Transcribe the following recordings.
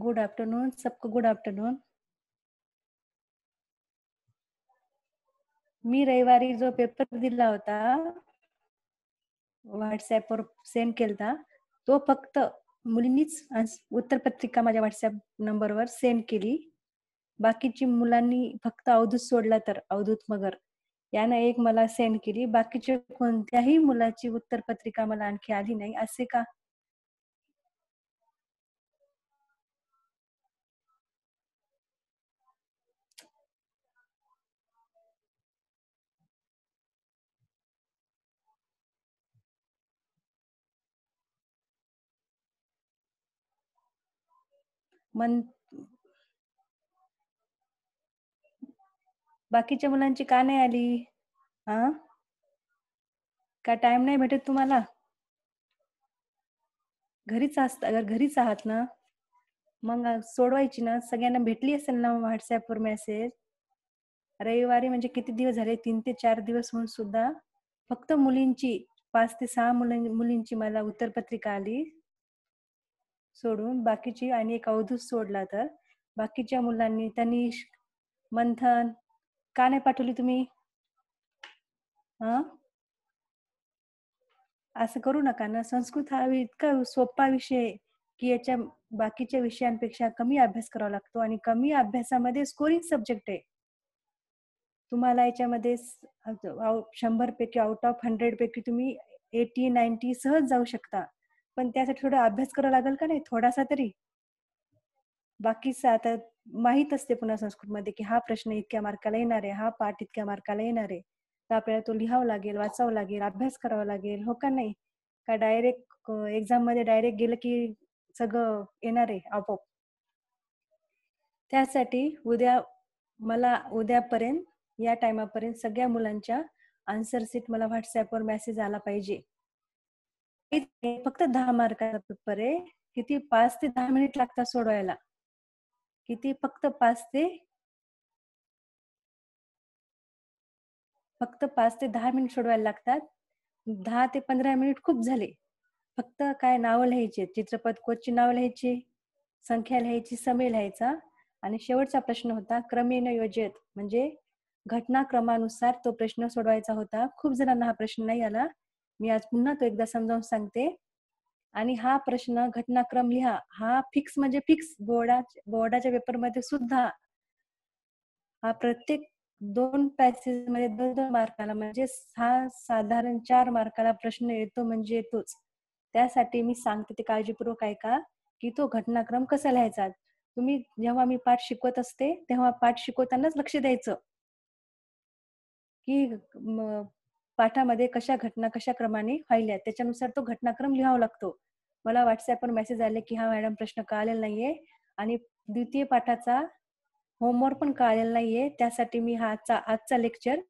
Good afternoon सबको good afternoon मी रविवारी जो पेपर दिला होता वर सेंड केला तो फक्त मुलींनीच उत्तरपत्रिका माझ्या व्हॉट्सअप नंबरवर सेंड केली बाकीची मुलांनी फक्त अवधूत सोडला तर अवधूत मगर यानं एक मला सेंड केली बाकीच्या कोणत्याही मुलाची उत्तरपत्रिका मला आणखी आली नाही असे का मन बाकीच्या मुलांची का नाही आली हा का टाइम नाही भेटत तुम्हाला घरीच अगर घरीच आहात ना मग सोडवायची ना सगळ्यांना भेटली असेल ना व्हॉट्सअपवर मेसेज रविवारी म्हणजे किती दिवस झाले तीन ते चार दिवस होऊन सुद्धा फक्त मुलींची पाच ते सहा मुलींची मला उत्तरपत्रिका आली सोडून बाकीची आणि एक अवधूत सोडला तर बाकीच्या मुलांनी तनिष्क मंथन का नाही पाठवली तुम्ही असं करू नका ना संस्कृत हा इतका सोपा विषय की याच्या बाकीच्या विषयांपेक्षा कमी अभ्यास करावा लागतो आणि कमी अभ्यासामध्ये स्कोरिंग सब्जेक्ट आहे तुम्हाला याच्यामध्ये शंभर पैकी आउट ऑफ हंड्रेड पैकी तुम्ही एटी नाईन्टी सहज जाऊ शकता पण त्यासाठी थोडा अभ्यास करावा लागेल का नाही थोडासा तरी बाकीच आता माहीत असते पुन्हा संस्कृतमध्ये की हा प्रश्न इतक्या मार्काला येणार आहे हा पाठ इतक्या मार्काला येणार आहे तर आपल्याला तो लिहावा लागेल वाचावं लागेल अभ्यास करावा लागेल हो का नाही का डायरेक्ट एक्झाम मध्ये डायरेक्ट गेलं की सगळं येणार आहे आपोआप त्यासाठी उद्या मला उद्यापर्यंत या टायमापर्यंत सगळ्या मुलांच्या आन्सर सीट मला व्हॉट्सअपवर मेसेज आला पाहिजे फक्त दहा मार्काचा पेपर आहे किती पाच ते दहा मिनिट लागतात सोडवायला किती फक्त पाच ते फक्त पाच ते दहा मिनिट सोडवायला लागतात दहा ते पंधरा मिनिट खूप झाले फक्त काय नावं लिहायचे चित्रपट कोचची नावं लिहायची संख्या लिहायची समय लिहायचा आणि शेवटचा प्रश्न होता क्रमेन योजित म्हणजे घटनाक्रमानुसार तो प्रश्न सोडवायचा होता खूप जणांना हा प्रश्न नाही आला मी आज पुन्हा तो एकदा समजावून सांगते आणि हा प्रश्न घटनाक्रम लिहा हा फिक्स म्हणजे फिक्स बोर्डा बोर्डाच्या पेपरमध्ये सुद्धा हा प्रत्येक दोन पॅसेज मध्ये दोन दोन मार्काला म्हणजे हा साधारण चार मार्काला प्रश्न येतो म्हणजे येतोच त्यासाठी मी सांगते ते काळजीपूर्वक का की तो घटनाक्रम कसा लिहायचा तुम्ही जेव्हा मी पाठ शिकवत असते तेव्हा पाठ शिकवतानाच लक्ष द्यायचं की पाठामध्ये कशा घटना कशा क्रमाने व्हायल्या त्याच्यानुसार तो घटनाक्रम लिहावा लागतो मला व्हॉट्सअपवर मेसेज आले की हा मॅडम प्रश्न कळालेला नाहीये आणि द्वितीय पाठाचा होमवर्क पण कळालेला नाहीये त्यासाठी मी हा आजचा आजचा लेक्चर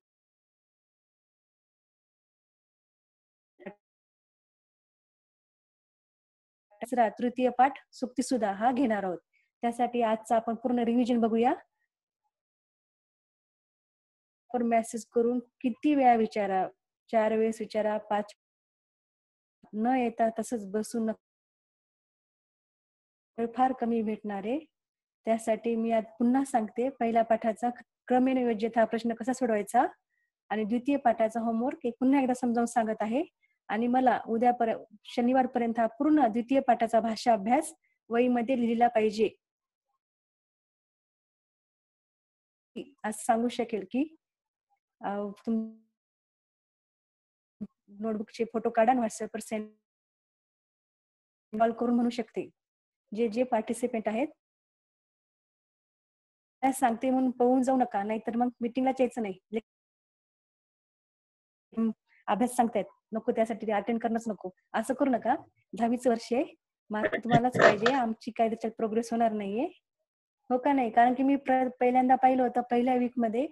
तृतीय पाठ सुक्ती सुद्धा हा घेणार आहोत त्यासाठी आजचा आपण पूर्ण रिव्हिजन बघूया मेसेज करून किती वेळा विचारा चार वेळेस विचारा पाच न येता तसंच बसून फार कमी भेटणारे त्यासाठी मी आज पुन्हा सांगते पहिल्या पाठाचा क्रमेन योग्यता प्रश्न कसा सोडवायचा आणि द्वितीय पाठाचा होमवर्क एक पुन्हा एकदा समजावून सांगत आहे आणि मला उद्या पर शनिवारपर्यंत हा पूर्ण द्वितीय पाठाचा भाषा अभ्यास मध्ये लिहिला पाहिजे आज सांगू शकेल की तुम नोटबुकचे फोटो काढा व्हॉट्सअपवर सेंड कॉल करून म्हणू शकते जे जे पार्टिसिपेंट आहेत सांगते म्हणून पळून जाऊ नका नाहीतर मग मिटिंगला यायचं नाही अभ्यास सांगतायत नको त्यासाठी अटेंड करणंच नको असं करू नका दहावीच वर्ष आहे मार्क तुम्हालाच पाहिजे आमची काय त्याच्यात प्रोग्रेस होणार नाहीये हो का नाही कारण की मी पहिल्यांदा पाहिलं होतं पहिल्या वीक मध्ये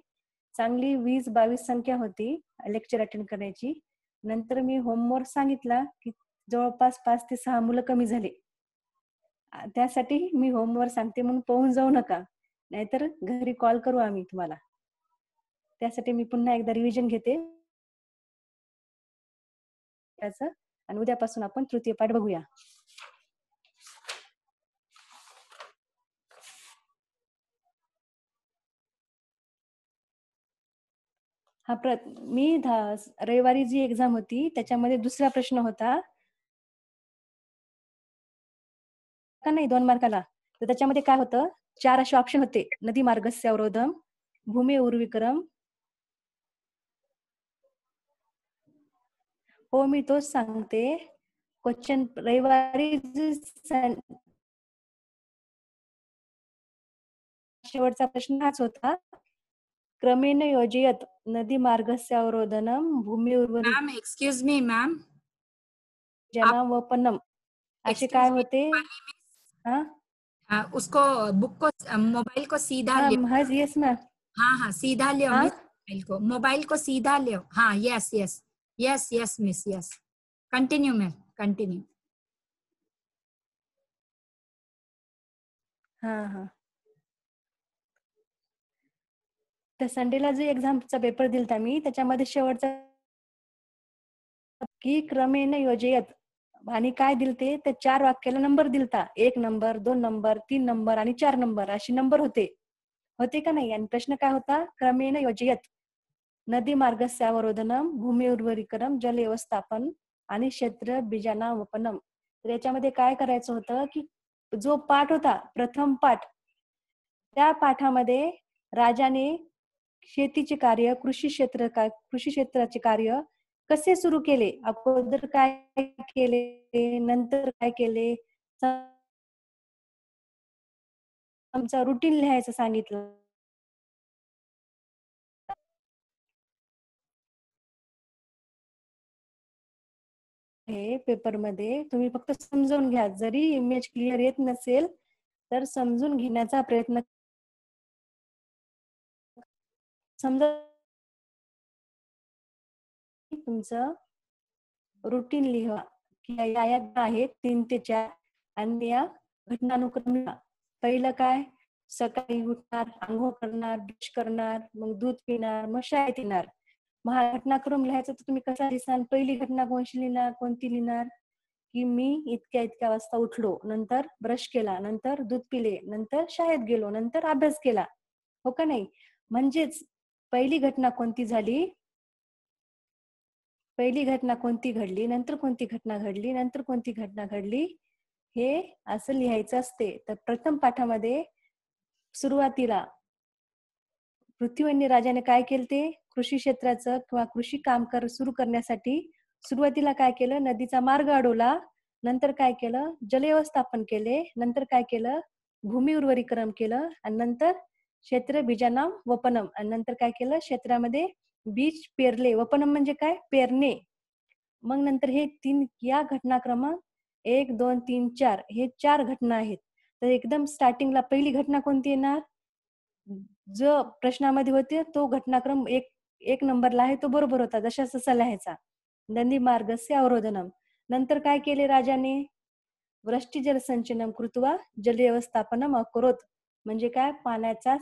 चांगली वीस बावीस संख्या होती लेक्चर अटेंड करण्याची नंतर मी होमवर्क सांगितला की जवळपास पाच ते सहा मुलं कमी झाले त्यासाठी मी होमवर्क सांगते म्हणून पोहून जाऊ नका नाहीतर घरी कॉल करू आम्ही तुम्हाला त्यासाठी मी पुन्हा एकदा रिव्हिजन घेते आणि उद्यापासून आपण तृतीय पाठ बघूया हा प्र मी रविवारी जी एक्झाम होती त्याच्यामध्ये दुसरा प्रश्न होता का नाही दोन मार्काला तर त्याच्यामध्ये काय होतं चार असे ऑप्शन होते नदी मार्गस्य अवरोधम भूमी उर्विक्रम हो मी तोच सांगते क्वेश्चन रविवारी शेवटचा प्रश्न हाच होता क्रमेण योजयत नदी मार्ग से अवरोधन भूमि एक्सक्यूज मी मॅम जनावपनम असे काय होते उसको बुक को मोबाइल को सीधा हाँ, हाँ, यस मैम हाँ हाँ सीधा लियो हाँ? मोबाइल को मोबाइल को सीधा लियो हाँ yes yes yes yes miss yes continue ma'am continue हाँ हाँ त्या संडेला जो एक्झामचा पेपर दिलता मी त्याच्यामध्ये शेवटचा की क्रमेन योजयत आणि काय दिलते ते चार वाक्याला नंबर दिलता एक नंबर दोन नंबर तीन नंबर आणि चार नंबर अशी नंबर होते होते का नाही आणि प्रश्न काय होता क्रमेन योजयत नदी मार्गस्यावरोधनम भूमी उर्वरीकरण जल व्यवस्थापन आणि क्षेत्र बीजाना वपनम तर याच्यामध्ये काय करायचं होतं की जो पाठ होता प्रथम पाठ त्या पाठामध्ये राजाने शेतीचे कार्य कृषी क्षेत्र कृषी क्षेत्राचे कार्य कसे सुरू केले अगोदर काय केले नंतर काय केले आमचा रुटीन लिहायचं सांगितलं हे पेपरमध्ये तुम्ही फक्त समजून घ्या जरी इमेज क्लिअर येत नसेल तर समजून घेण्याचा प्रयत्न समजा तुमचं रुटीन लिहा की या आहे आहेत तीन ते चार आणि या घटनानुक्रम पहिलं काय सकाळी उठणार आंघोळ करणार ब्रश करणार मग दूध पिणार मग शाळेत येणार मग घटनाक्रम लिहायचा तर तुम्ही कसा दिसाल पहिली घटना कोणशी लिहिणार कोणती लिहिणार की मी इतक्या इतक्या वाजता उठलो नंतर ब्रश केला नंतर दूध पिले नंतर शाळेत गेलो नंतर अभ्यास केला हो का नाही म्हणजेच पहिली घटना कोणती झाली पहिली घटना कोणती घडली नंतर कोणती घटना घडली नंतर कोणती घटना घडली हे असं लिहायचं असते तर प्रथम पाठामध्ये सुरुवातीला पृथ्वीवन्य राजाने काय केलं ते कृषी क्षेत्राचं किंवा कृषी काम कर सुरू करण्यासाठी सुरुवातीला काय केलं नदीचा मार्ग अडवला नंतर काय केलं जलव्यवस्थापन केले नंतर काय केलं भूमी उर्वरीकरण केलं आणि नंतर क्षेत्र बीजानाम वपनम आणि नंतर काय केलं क्षेत्रामध्ये बीज पेरले वपनम म्हणजे काय पेरणे मग नंतर हे तीन या घटना क्रमांक एक दोन तीन चार हे चार घटना आहेत तर एकदम स्टार्टिंगला पहिली घटना कोणती येणार जो प्रश्नामध्ये होते तो घटनाक्रम एक एक नंबरला आहे तो बरोबर होता जशा ससा लिहायचा नंदी मार्गस्य अवरोधनम नंतर काय केले राजाने वृष्टी जलसंचनम कृत्वा जल जलव्यवस्थापनम अकरोत म्हणजे काय पाण्याचा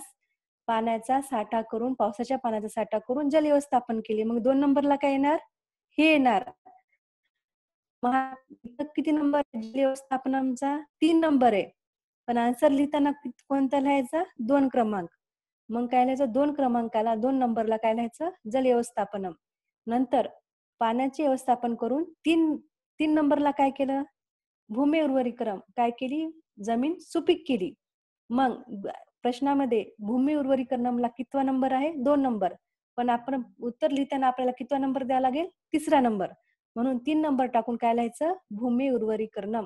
पाण्याचा साठा करून पावसाच्या पाण्याचा साठा करून जल व्यवस्थापन केले मग दोन नंबरला काय येणार हे येणार किती नंबर व्यवस्थापन आमचा तीन नंबर आहे पण आन्सर लिहिताना कोणता लिहायचा दोन क्रमांक मग काय लिहायचं दोन क्रमांकाला दोन नंबरला काय लिहायचं व्यवस्थापन नंतर पाण्याचे व्यवस्थापन करून तीन तीन नंबरला काय केलं भूमी उर्वरीक्रम काय केली जमीन सुपीक केली मग प्रश्नामध्ये भूमी उर्वरीकरणला कितवा नंबर आहे दोन नंबर पण आपण उत्तर लिहिताना आपल्याला कितवा नंबर द्यावा लागेल तिसरा नंबर म्हणून तीन नंबर टाकून काय लिहायचं भूमी उर्वरीकरणम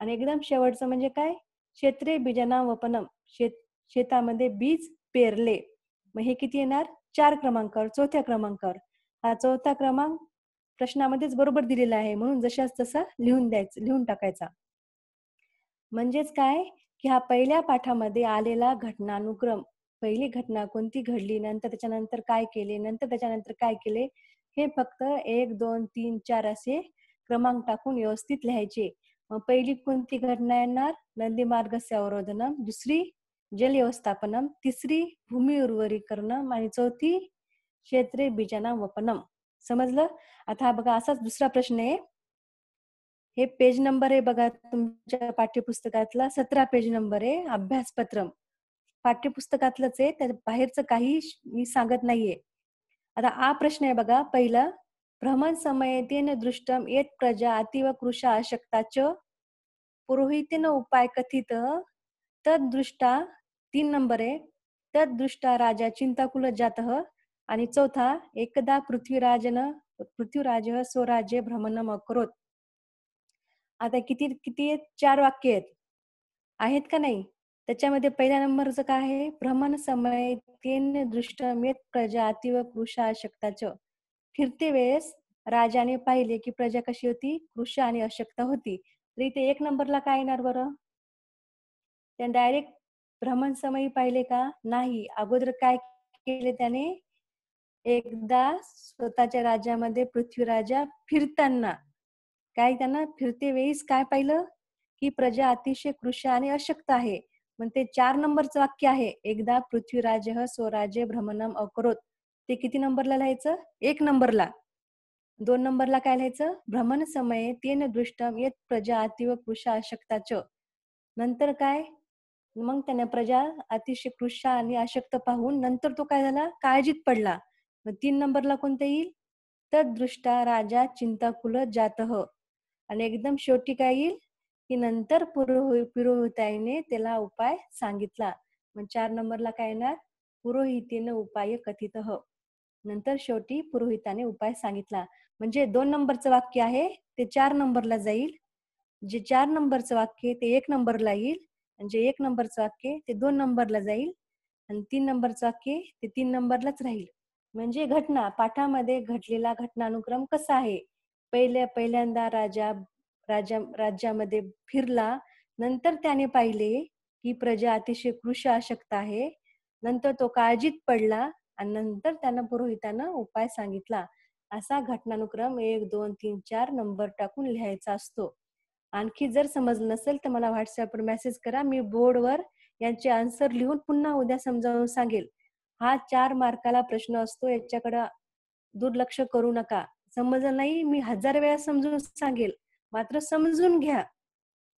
आणि एकदम शेवटचं म्हणजे काय क्षेत्रे बीजना वपनम शेत शेतामध्ये बीज पेरले मग हे किती येणार चार क्रमांकावर चौथ्या क्रमांकावर हा चौथा क्रमांक प्रश्नामध्येच बरोबर दिलेला आहे म्हणून जशाच तसा लिहून द्यायचं लिहून टाकायचा म्हणजेच काय ह्या पहिल्या पाठामध्ये आलेला घटनानुक्रम पहिली घटना कोणती घडली नंतर त्याच्यानंतर काय केले नंतर त्याच्यानंतर काय केले हे फक्त एक दोन तीन चार असे क्रमांक टाकून व्यवस्थित लिहायचे मग पहिली कोणती घटना येणार नंदी मार्ग अवरोधनम दुसरी जल व्यवस्थापनम तिसरी भूमी उर्वरीकरणम आणि चौथी क्षेत्रे बीजाना वपनम समजलं आता हा बघा असाच दुसरा प्रश्न आहे हे पेज नंबर आहे बघा तुमच्या पाठ्यपुस्तकातला सतरा पेज नंबर आहे अभ्यासपत्रम पाठ्यपुस्तकातलंच आहे त्या बाहेरचं काही मी सांगत नाहीये आता हा प्रश्न आहे बघा पहिला भ्रमण समयतेन दृष्टम येत प्रजा अतिव कृषा अशक्ताच पुरोहितेन उपाय कथित तद्दृष्टा तीन नंबर आहे तद्दृष्टा राजा चिंताकुल जात आणि चौथा एकदा पृथ्वीराजन पृथ्वीराज स्वराज्य भ्रमण अकरोत आता किती किती आहेत चार वाक्य आहेत आहेत का नाही त्याच्यामध्ये पहिल्या नंबरच काय आहे भ्रमण समय तेन दृष्ट मेत प्रजा अतिव कृषा अशक्ताच फिरते वेळेस राजाने पाहिले की प्रजा कशी होती कृष आणि अशक्त होती तर इथे एक नंबरला काय येणार बरं त्याने डायरेक्ट भ्रमण समयी पाहिले का नाही अगोदर काय केले त्याने एकदा स्वतःच्या राज्यामध्ये पृथ्वीराजा फिरताना काय त्यांना फिरते वेळीच काय पाहिलं की प्रजा अतिशय कृश आणि अशक्त आहे मग ते चार नंबरचं वाक्य आहे एकदा पृथ्वीराज स्वराज्य भ्रमणम अकरोत ते किती नंबरला लिहायचं एक नंबरला दोन नंबरला काय लिहायचं भ्रमण समये तेन दृष्टम येत प्रजा अतिव कृषा अशक्ताच नंतर काय मग त्याने प्रजा अतिशय कृषा आणि अशक्त पाहून नंतर तो काय झाला काळजीत पडला मग तीन नंबरला कोणता येईल दृष्ट्या राजा चिंताकुल जात आणि एकदम शेवटी काय येईल की नंतर पुरोहि पुरोहिताईने त्याला उपाय सांगितला मग चार नंबरला काय येणार पुरोहितीने उपाय कथित ह नंतर शेवटी पुरोहिताने उपाय सांगितला म्हणजे दोन नंबरचं वाक्य आहे ते चार नंबरला जाईल जे चार नंबरचं वाक्य ते एक नंबरला येईल आणि जे एक नंबरचं वाक्य ते दोन नंबरला जाईल आणि तीन नंबरचं वाक्य ते तीन नंबरलाच राहील म्हणजे घटना पाठामध्ये घडलेला घटनानुक्रम कसा आहे पहिल्या पहिल्यांदा राजा राजा राज्यामध्ये फिरला नंतर त्याने पाहिले की प्रजा अतिशय कृष आशक्त आहे नंतर तो काळजीत पडला आणि नंतर त्यांना पुरोहितांना उपाय सांगितला असा घटनानुक्रम एक दोन तीन चार नंबर टाकून लिहायचा असतो आणखी जर समज नसेल तर मला व्हॉट्सअपवर मेसेज करा मी बोर्डवर यांचे आन्सर लिहून पुन्हा उद्या समजावून सांगेल हा चार मार्काला प्रश्न असतो याच्याकडे दुर्लक्ष करू नका समजलं नाही मी हजार वेळा समजून सांगेल मात्र समजून घ्या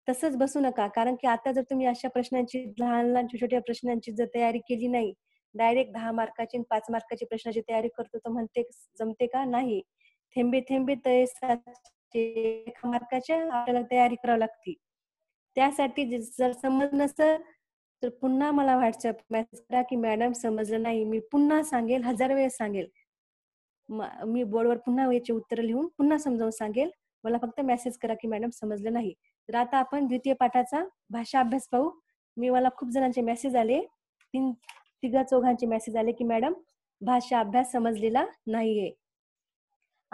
तसंच बसू नका कारण की आता जर तुम्ही अशा प्रश्नांची लहान लहान छोट्या छोट्या प्रश्नांची जर तयारी केली नाही डायरेक्ट दहा मार्काची पाच मार्काची प्रश्नाची तयारी करतो तर म्हणते जमते का नाही थेंबे थेंबे तयार मार्काच्या आपल्याला तयारी करावी लागते त्यासाठी जर समज नसत तर पुन्हा मला व्हॉट्सअप मेसेज करा की मॅडम समजलं नाही मी पुन्हा सांगेल हजार वेळेस सांगेल मी बोर्डवर पुन्हा याचे उत्तर लिहून पुन्हा समजावून सांगेल मला फक्त मेसेज करा की मॅडम समजलं नाही तर आता आपण द्वितीय पाठाचा भाषा अभ्यास पाहू मी मला खूप जणांचे मेसेज आले तीन तिघा चौघांचे मेसेज आले की मॅडम भाषा अभ्यास समजलेला नाहीये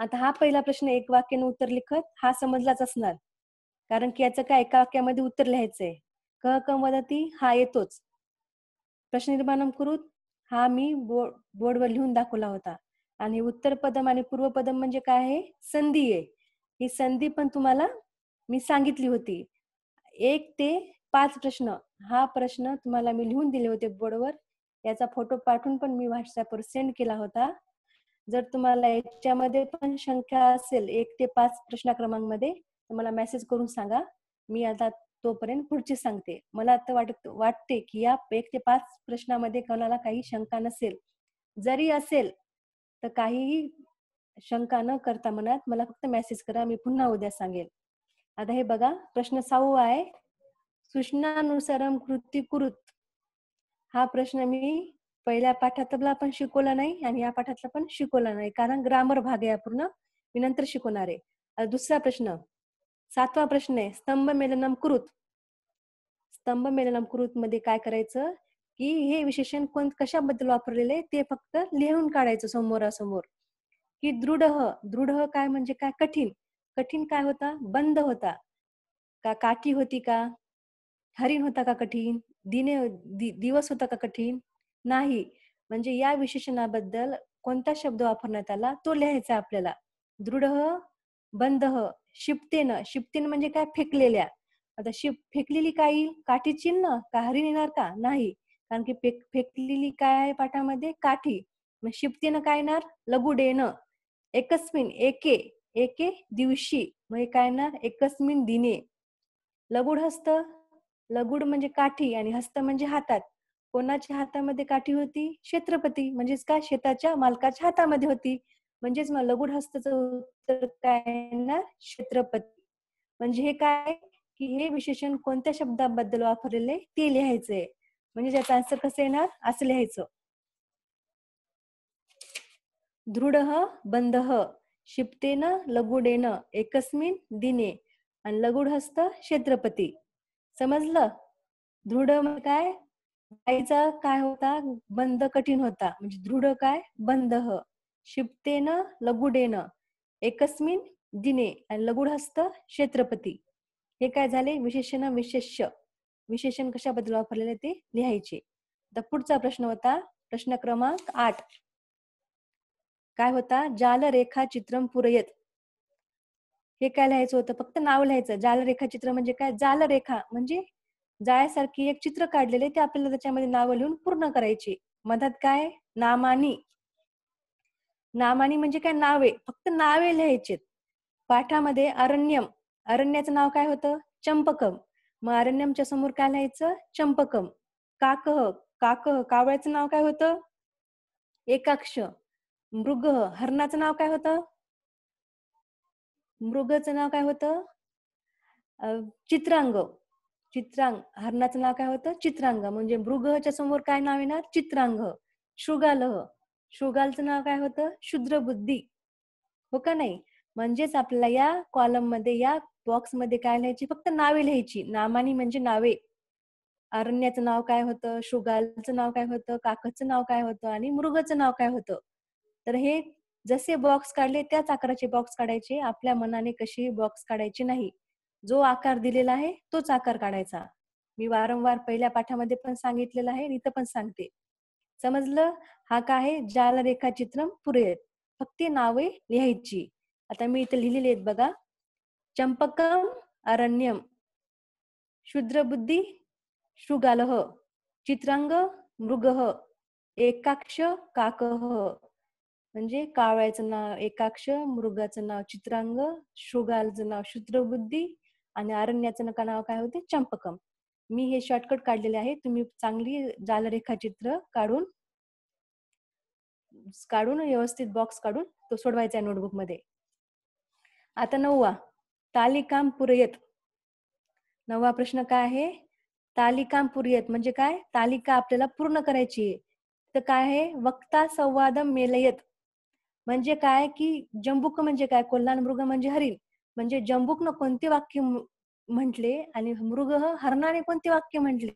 आता हा पहिला प्रश्न एक वाक्याने उत्तर लिखत हा समजलाच असणार कारण की याचं काय एका वाक्यामध्ये उत्तर लिहायचंय क क मदती हा येतोच प्रश्न निर्माण करू हा मी बोर्डवर लिहून दाखवला होता आणि उत्तर पदम आणि पूर्व पदम म्हणजे काय आहे संधी आहे ही संधी पण तुम्हाला मी सांगितली होती एक ते पाच प्रश्न हा प्रश्न तुम्हाला मी लिहून दिले होते बोर्डवर याचा फोटो पाठवून पण मी व्हॉट्सअपवर सेंड केला होता जर तुम्हाला याच्यामध्ये पण शंका असेल एक ते पाच प्रश्न क्रमांक मध्ये मला मेसेज करून सांगा मी आता तोपर्यंत पुढची सांगते मला आता वाटत वाटते की या एक ते पाच प्रश्नामध्ये कोणाला काही शंका नसेल जरी असेल तर काहीही शंका न करता मनात मला फक्त मेसेज करा मी पुन्हा उद्या सांगेल आता हे बघा प्रश्न सहावा आहे सूचनानुसारम कृती कृत हा प्रश्न मी पहिल्या पाठातला पण शिकवला नाही आणि या पाठातला पण शिकवला नाही कारण ग्रामर भाग आहे पूर्ण मी नंतर शिकवणार आहे दुसरा प्रश्न सातवा प्रश्न आहे स्तंभ मेलनम कृत स्तंभ मेलनम कृत मध्ये काय करायचं की हे विशेषण कोण कशाबद्दल वापरलेले ते फक्त लिहून काढायचं समोरासमोर की दृढ दृढ काय म्हणजे काय कठीण कठीण काय होता बंद होता का काठी होती का हरिण होता का कठीण दिने दि, दिवस होता का कठीण नाही म्हणजे या विशेषणाबद्दल कोणता शब्द वापरण्यात आला तो लिहायचा आपल्याला दृढ बंद शिपतेन शिपतेनं म्हणजे काय फेकलेल्या आता शिप फेकलेली काही काठी चिन्ह का हरिण येणार का नाही कारण की फेक फेकलेली काय आहे पाठामध्ये काठी मग शिपतीनं काय येणार लघु एकस्मिन एके एके दिवशी मग काय येणार एकस्मिन दिने लगुड हस्त लगुड म्हणजे काठी आणि हस्त म्हणजे हातात कोणाच्या हातामध्ये काठी होती क्षेत्रपती म्हणजेच काय शेताच्या मालकाच्या हातामध्ये होती म्हणजेच मग लगुड हस्तचं उत्तर काय येणार क्षेत्रपती म्हणजे हे काय की हे विशेषण कोणत्या शब्दाबद्दल वापरलेले ते लिहायचंय म्हणजे ज्याचं आन्सर कसं येणार असं लिहायचं दृढ बंध शिप्तेन लगुडेन एकस्मिन दिने आणि लगुड हस्त क्षेत्रपती समजलं दृढ म्हणजे काय गायचा काय होता बंद कठीण होता म्हणजे दृढ काय बंध शिप्तेन लगुडेन एकस्मिन दिने आणि लगुड हस्त क्षेत्रपती हे काय झाले विशेषण विशेष्य विशेषण कशाबद्दल वापरलेले ते लिहायचे आता पुढचा प्रश्न होता प्रश्न क्रमांक आठ काय होता जाल रेखा चित्रम पुरयत हे काय लिहायचं होतं फक्त नाव लिहायचं जाल रेखा चित्र म्हणजे काय जाल रेखा म्हणजे जाळ्यासारखी एक चित्र काढलेले ते आपल्याला त्याच्यामध्ये नाव लिहून पूर्ण करायचे मधात काय नामानी नामानी म्हणजे काय नावे फक्त नावे लिहायचे पाठामध्ये अरण्यम अरण्याचं नाव काय होतं चंपकम मग समोर काय लिहायचं चंपकम काकह काकह कावळ्याचं नाव काय होतं एकाक्ष मृग हरणाचं नाव काय होतं मृगचं नाव काय होतं चित्रांग चित्रांग हरणाचं नाव काय होतं चित्रांग म्हणजे मृगच्या समोर काय नाव येणार चित्रांग शृगालह शृगालचं नाव काय होतं शुद्रबुद्धी हो का नाही म्हणजेच आपल्याला या कॉलम मध्ये या बॉक्समध्ये काय लिहायची फक्त नावे लिहायची नामानी म्हणजे नावे अरण्याचं नाव काय होतं शुगालचं नाव काय होतं काकचं नाव काय होतं आणि मृगचं नाव काय होतं तर हे जसे बॉक्स काढले त्याच आकाराचे बॉक्स काढायचे आपल्या मनाने कशी बॉक्स काढायची नाही जो आकार दिलेला आहे तोच आकार काढायचा मी वारंवार पहिल्या पाठामध्ये पण सांगितलेलं आहे इथं पण सांगते समजलं हा काय आहे जाल रेखाचित्रम पुरेल फक्त नावे लिहायची आता मी इथं लिहिलेली आहेत बघा चंपकम अरण्यम शुद्रबुद्धी शृगालह चित्रांग मृगह एकाक्ष काक म्हणजे कावळ्याचं नाव एकाक्ष मृगाचं नाव चित्रांग शृगालचं नाव शुद्रबुद्धी आणि अरण्याचं नका नाव काय होते चंपकम मी हे शॉर्टकट काढलेले आहे तुम्ही चांगली जालरेखाचित्र काढून काढून व्यवस्थित बॉक्स काढून तो सोडवायचा आहे नोटबुक मध्ये आता नववा तालिकाम पुरयत नववा प्रश्न काय आहे तालिकाम पुरयत म्हणजे काय तालिका आपल्याला पूर्ण करायची आहे तर काय आहे वक्ता संवाद मेलयत म्हणजे काय की जंबुक म्हणजे काय कोल्हाण मृग म्हणजे हरिण म्हणजे जंबुकनं कोणते वाक्य म्हटले आणि मृग हरणाने कोणते वाक्य म्हटले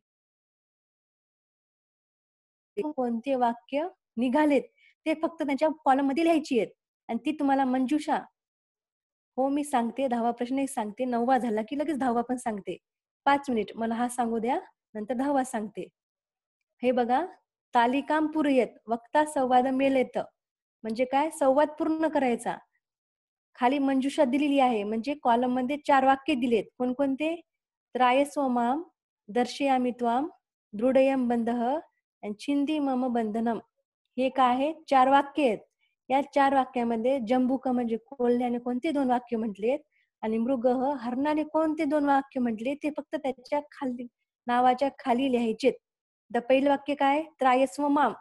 कोणते वाक्य निघालेत ते फक्त त्यांच्या कॉलम मध्ये लिहायची आहेत आणि ती तुम्हाला मंजुषा हो मी सांगते दहावा एक सांगते नववा झाला की लगेच दहावा पण सांगते पाच मिनिट मला हा सांगू द्या नंतर दहावा सांगते हे बघा तालिकाम येत वक्ता संवाद मेल येत म्हणजे काय संवाद पूर्ण करायचा खाली मंजुषा दिलेली आहे म्हणजे कॉलम मध्ये चार वाक्य दिलेत कोणकोणते त्रायस्वमाम दर्शयामित्वाम त्वाम दृढयम बंध छिंदी मम बंधनम हे काय आहे चार वाक्य आहेत या चार वाक्यामध्ये जंबुक म्हणजे कोल्ह्याने कोणते दोन वाक्य म्हटलेत आणि मृग हरणाने कोणते दोन वाक्य म्हटले ते फक्त त्याच्या खाली नावाच्या खाली लिहायचेत द पहिलं वाक्य काय त्रायस्व माम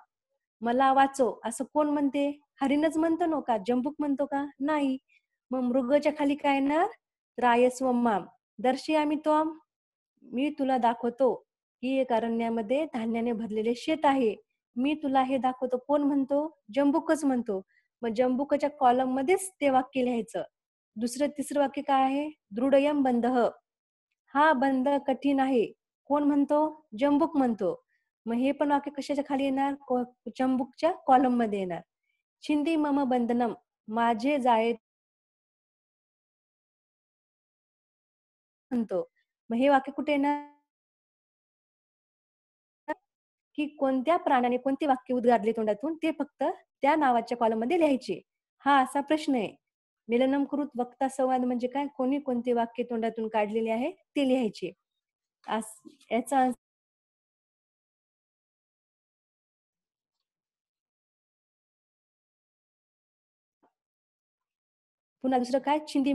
मला वाचो असं कोण म्हणते हरिणच म्हणतो नो का जंबुक म्हणतो का नाही मग मृगच्या खाली काय येणार त्रायस्व माम दर्शी आम्ही तो मी तुला दाखवतो की एक अरण्यामध्ये धान्याने भरलेले शेत आहे मी तुला हे दाखवतो कोण म्हणतो जम्बुकच म्हणतो मग जम्बुकच्या कॉलम मध्येच ते वाक्य लिहायचं दुसरं तिसरं वाक्य काय आहे दृढयम बंध हा बंध कठीण आहे कोण म्हणतो जम्बुक म्हणतो मग हे पण वाक्य कशाच्या खाली येणार जम्बुकच्या कॉलम मध्ये येणार छिंदी मम बंधनम माझे जाळे म्हणतो मग हे वाक्य कुठे येणार की कोणत्या प्राण्याने कोणते वाक्य उद्गारले तोंडातून ते फक्त त्या नावाच्या कॉलम मध्ये लिहायचे हा असा प्रश्न आहे मिलनमकृत वक्ता संवाद म्हणजे काय कोणी कोणते वाक्य तोंडातून काढलेले आहे ते लिहायचे याचा पुन्हा दुसरं काय चिंदी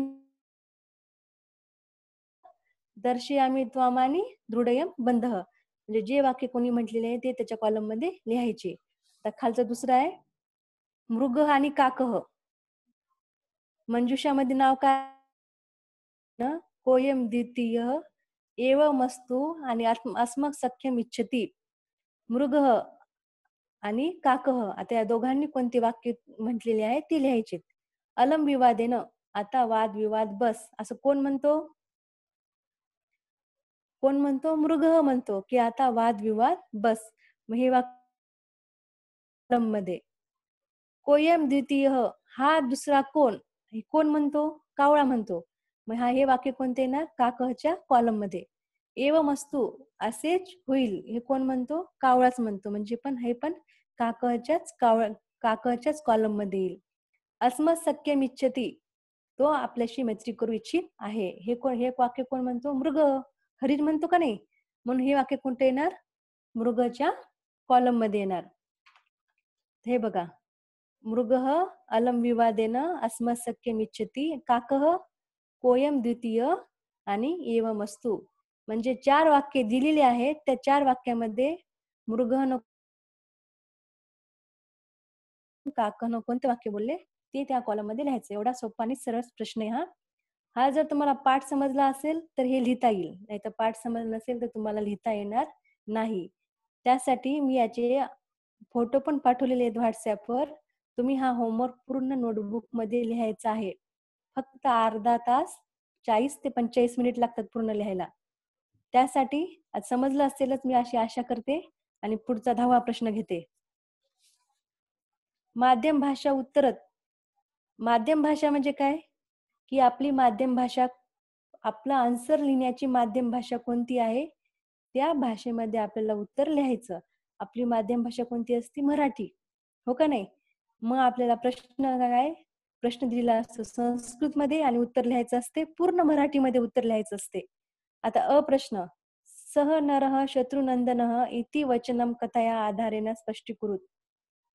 दर्शयामी त्वामानी दृढयम बंध म्हणजे जे वाक्य कोणी म्हटलेले आहे ते त्याच्या कॉलम मध्ये लिहायचे आता खालचा दुसरा आहे मृग आणि काकह मंजुषामध्ये नाव काय कोयम द्वितीय एव मस्तू आणि अस्मक सख्यम इच्छती मृग आणि काकह आता या दोघांनी कोणते वाक्य म्हटलेले आहे ती लिहायचे अलम विवादेन आता वाद विवाद बस असं कोण म्हणतो कोण म्हणतो मृग म्हणतो की आता वादविवाद बस हे वाक्य मध्ये कोयम द्वितीय हा दुसरा कोण हे कोण म्हणतो कावळा म्हणतो मग हा हे वाक्य कोणते येणार काकहच्या कॉलम मध्ये एव मस्तू असेच होईल हे कोण म्हणतो कावळाच म्हणतो म्हणजे पण हे पण काकहच्याच कावळ काकहच्याच कॉलम मध्ये येईल अस्म सक्यम इच्छती तो आपल्याशी मैत्री करू इच्छित आहे हे कोण हे वाक्य कोण म्हणतो मृग खरीच म्हणतो का नाही म्हणून हे वाक्य कोणते येणार मृगच्या कॉलम मध्ये येणार हे बघा मृग अलम विवादेन अस्मसख्यम इच्छती काकह कोयम द्वितीय आणि एवम म्हणजे चार वाक्य दिलेली आहेत त्या चार वाक्यामध्ये मृग न काक न कोणते वाक्य बोलले ते त्या कॉलम मध्ये लिहायचं एवढा सोपा आणि सरळ प्रश्न हा हा जर तुम्हाला पाठ समजला असेल तर हे लिहिता येईल नाही तर पाठ समजला नसेल तर तुम्हाला लिहिता येणार नाही त्यासाठी मी याचे फोटो पण पाठवलेले आहेत व्हॉट्सअपवर तुम्ही हा होमवर्क पूर्ण नोटबुक मध्ये लिहायचा आहे फक्त अर्धा तास चाळीस ते पंचेचाळीस मिनिट लागतात पूर्ण लिहायला त्यासाठी समजलं असेलच मी अशी आशा करते आणि पुढचा दहावा प्रश्न घेते माध्यम भाषा उत्तरत माध्यम भाषा म्हणजे काय की आपली माध्यम भाषा आपला आन्सर लिहिण्याची माध्यम भाषा कोणती आहे त्या भाषेमध्ये आपल्याला उत्तर लिहायचं आपली माध्यम भाषा कोणती असती मराठी हो का नाही मग आपल्याला प्रश्न काय प्रश्न दिलेला असतो संस्कृतमध्ये आणि उत्तर लिहायचं असते पूर्ण मराठीमध्ये उत्तर लिहायचं असते आता अप्रश्न सह नरह शत्रुनंदन इति वचनम कथया आधारेनं स्पष्टीकृत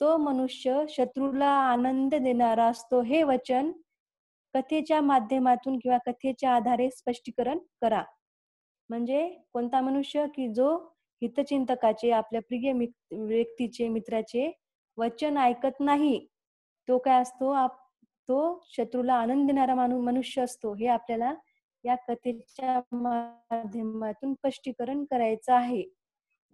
तो मनुष्य शत्रूला आनंद देणारा असतो हे वचन कथेच्या माध्यमातून किंवा कथेच्या आधारे स्पष्टीकरण करा म्हणजे कोणता मनुष्य की जो हितचिंतकाचे आपल्या प्रिय व्यक्तीचे मित्राचे वचन ऐकत नाही तो काय असतो तो शत्रूला आनंद देणारा मनुष्य असतो हे आपल्याला या कथेच्या माध्यमातून स्पष्टीकरण करायचं आहे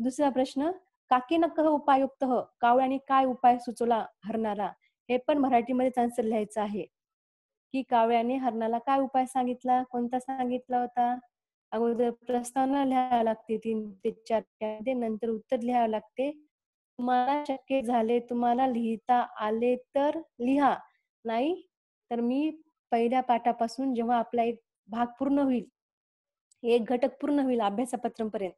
दुसरा प्रश्न काकी न कह उपायुक्त कावळ्याने काय उपाय सुचवला हरणारा हे पण मराठीमध्येच आन्सर लिहायचं आहे की काव्याने हरणाला काय उपाय सांगितला कोणता सांगितला होता अगोदर प्रस्तावना लिहावी लागते तीन ते चार नंतर उत्तर लिहावे लागते तुम्हाला शक्य झाले तुम्हाला लिहिता आले तर लिहा नाही तर मी पहिल्या पाठापासून जेव्हा आपला एक भाग पूर्ण होईल एक घटक पूर्ण होईल अभ्यासपत्रपर्यंत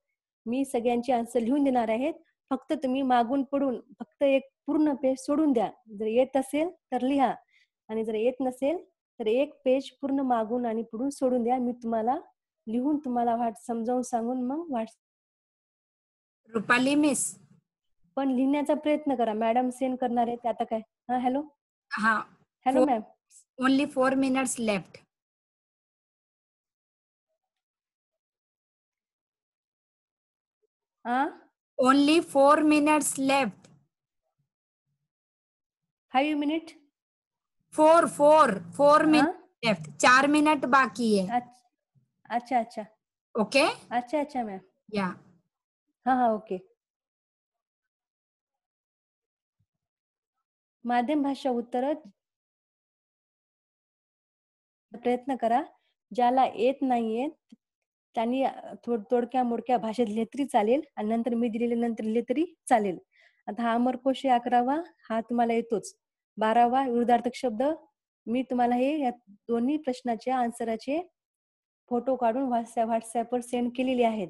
मी सगळ्यांची आन्सर लिहून देणार आहेत फक्त तुम्ही मागून पडून फक्त एक पूर्ण पेज सोडून द्या जर येत असेल तर लिहा आणि जर येत नसेल तर एक पेज पूर्ण मागून आणि पुढून सोडून द्या मी तुम्हाला लिहून तुम्हाला वाट समजावून सांगून मग वाट रुपाली मिस पण लिहिण्याचा प्रयत्न करा मॅडम सेंड करणार आहे आता काय हा हॅलो हा hello ma'am only four minutes left हा only four minutes left five minute four four four minute left चार मिनट बाकी है अच्छा अच्छा ओके अच्छा अच्छा मैम या हाँ हाँ ओके माध्यम भाषा उत्तर प्रयत्न करा ज्याला येत नाहीये त्यांनी थोड थोडक्या मोडक्या भाषेत लिहिले तरी चालेल आणि नंतर मी दिलेले नंतर लिहिले तरी चालेल आता हा अमरकोश अकरावा हा तुम्हाला येतोच बारावा विरुद्धार्थक शब्द मी तुम्हाला हे या दोन्ही प्रश्नाच्या आन्सराचे फोटो काढून व्हॉट्सअप व्हॉट्सअपवर सेंड केलेले आहेत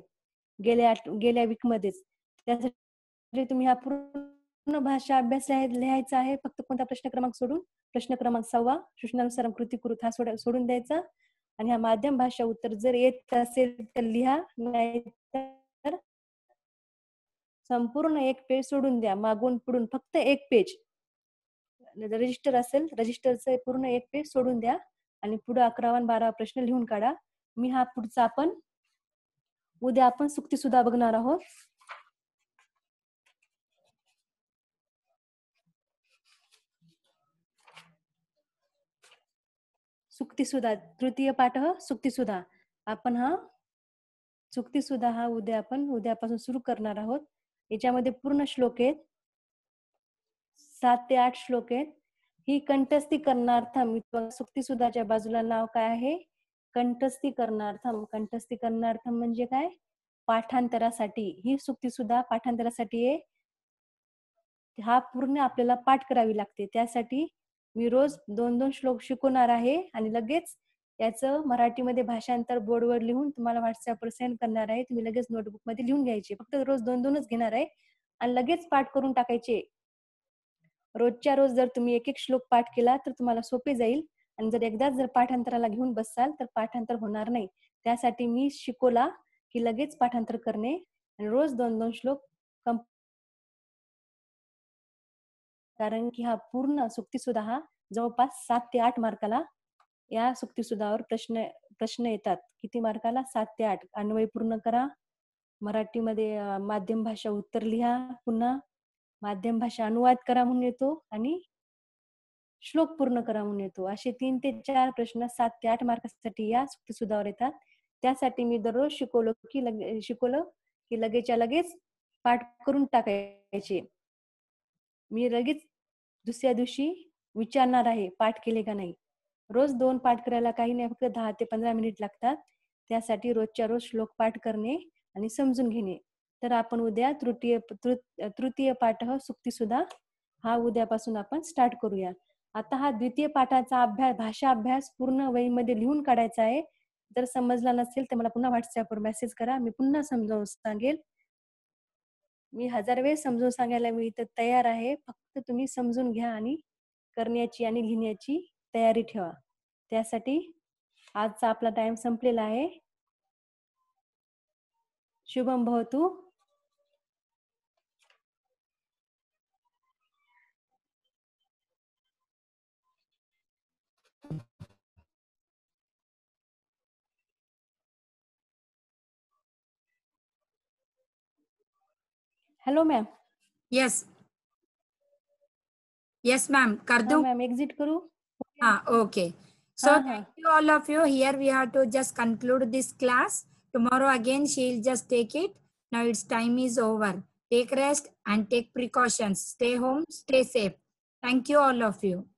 गेल्या गेल्या वीकमध्येच त्यासाठी तुम्ही हा पूर्ण भाषा अभ्यास लिहायचा आहे फक्त कोणता प्रश्न क्रमांक सोडून प्रश्न क्रमांक सव्वा सूचनानुसार कृती कृत हा सोड सोडून द्यायचा आणि हा माध्यम भाषा उत्तर जर येत असेल तर लिहा नाही तर संपूर्ण एक पेज सोडून द्या मागून पुढून फक्त एक पेज रजिस्टर असेल रजिस्टरचं पूर्ण एक पेज सोडून द्या आणि पुढे अकरावा बारावा प्रश्न लिहून काढा मी हा पुढचा आपण उद्या आपण सुक्ती सुद्धा बघणार आहोत सुक्ती सुधा तृतीय पाठ सुक्ती सुधा आपण हा सुक्ती सुधा हा उद्या आपण उद्यापासून सुरू करणार आहोत याच्यामध्ये पूर्ण श्लोक आहेत सात ते आठ श्लोक आहेत ही कंठस्थी सुक्ती सुद्धाच्या बाजूला नाव काय आहे कंठस्थी कंठस्थी करणार्थम म्हणजे काय पाठांतरासाठी ही सुक्ती सुद्धा पाठांतरासाठी आहे हा पूर्ण आपल्याला पाठ करावी लागते त्यासाठी मी रोज दोन दोन श्लोक शिकवणार आहे आणि लगेच याच मराठीमध्ये भाषांतर बोर्डवर लिहून तुम्हाला व्हॉट्सअपवर सेंड करणार आहे तुम्ही लगेच नोटबुक मध्ये लिहून घ्यायचे फक्त रोज दोन दोनच घेणार आहे आणि लगेच पाठ करून टाकायचे रोजच्या रोज जर तुम्ही एक एक श्लोक पाठ केला तर तुम्हाला सोपे जाईल आणि जर एकदाच जर पाठांतराला घेऊन बसाल तर पाठांतर होणार नाही त्यासाठी मी शिकवला की लगेच पाठांतर करणे आणि रोज दोन दोन श्लोक कम कारण की हा पूर्ण सुक्ती सुद्धा हा जवळपास सात ते आठ मार्काला या सुक्ती प्रश्न प्रश्न येतात किती मार्काला सात ते आठ अन्वय पूर्ण करा मराठीमध्ये माध्यम भाषा उत्तर लिहा पुन्हा माध्यम भाषा अनुवाद करा म्हणून येतो आणि श्लोक पूर्ण करा म्हणून येतो असे तीन ते चार प्रश्न सात ते आठ मार्कासाठी या सुट्टी येतात त्यासाठी मी दररोज शिकवलो की लगे शिकवलं की लगेचच्या लगेच पाठ करून टाकायचे मी लगेच दुसऱ्या दिवशी विचारणार आहे पाठ केले का नाही रोज दोन पाठ करायला काही नाही फक्त दहा ते पंधरा मिनिट लागतात त्यासाठी रोजच्या रोज श्लोक पाठ करणे आणि समजून घेणे तर आपण उद्या तृतीय तृतीय पाठ सुद्धा हा उद्यापासून आपण स्टार्ट करूया आता हा द्वितीय पाठाचा अभ्यास भाषा अभ्यास पूर्ण वहीमध्ये लिहून काढायचा आहे जर समजला नसेल तर मला पुन्हा व्हॉट्सअपवर मेसेज करा मी पुन्हा समजावून सांगेल मी हजार वेळ समजून सांगायला मी इथं तयार आहे फक्त तुम्ही समजून घ्या आणि करण्याची आणि लिहिण्याची तयारी ठेवा त्यासाठी आजचा आपला टाइम संपलेला आहे Shubham भवतू Hello, ma'am. Yes. Yes, ma'am. કર દઉં exit, exit Ah, okay. So uh -huh. thank you all of you. Here we have to just conclude this class. Tomorrow again, she'll just take it. Now its time is over. Take rest and take precautions. Stay home, stay safe. Thank you all of you.